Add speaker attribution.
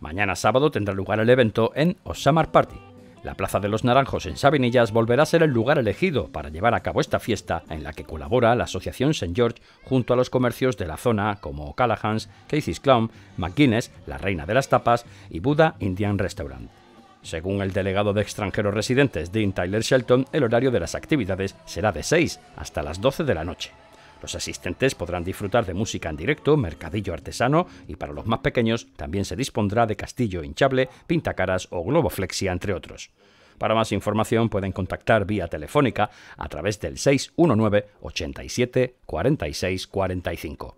Speaker 1: Mañana sábado tendrá lugar el evento en Osamar Party. La Plaza de los Naranjos en Sabinillas volverá a ser el lugar elegido para llevar a cabo esta fiesta en la que colabora la Asociación St. George junto a los comercios de la zona como Callahan's, Casey's Clown, McGuinness, La Reina de las Tapas y Buda Indian Restaurant. Según el delegado de extranjeros residentes Dean Tyler Shelton, el horario de las actividades será de 6 hasta las 12 de la noche. Los asistentes podrán disfrutar de música en directo, mercadillo artesano y para los más pequeños también se dispondrá de castillo hinchable, pintacaras o globoflexia, entre otros. Para más información pueden contactar vía telefónica a través del 619 87 46 45.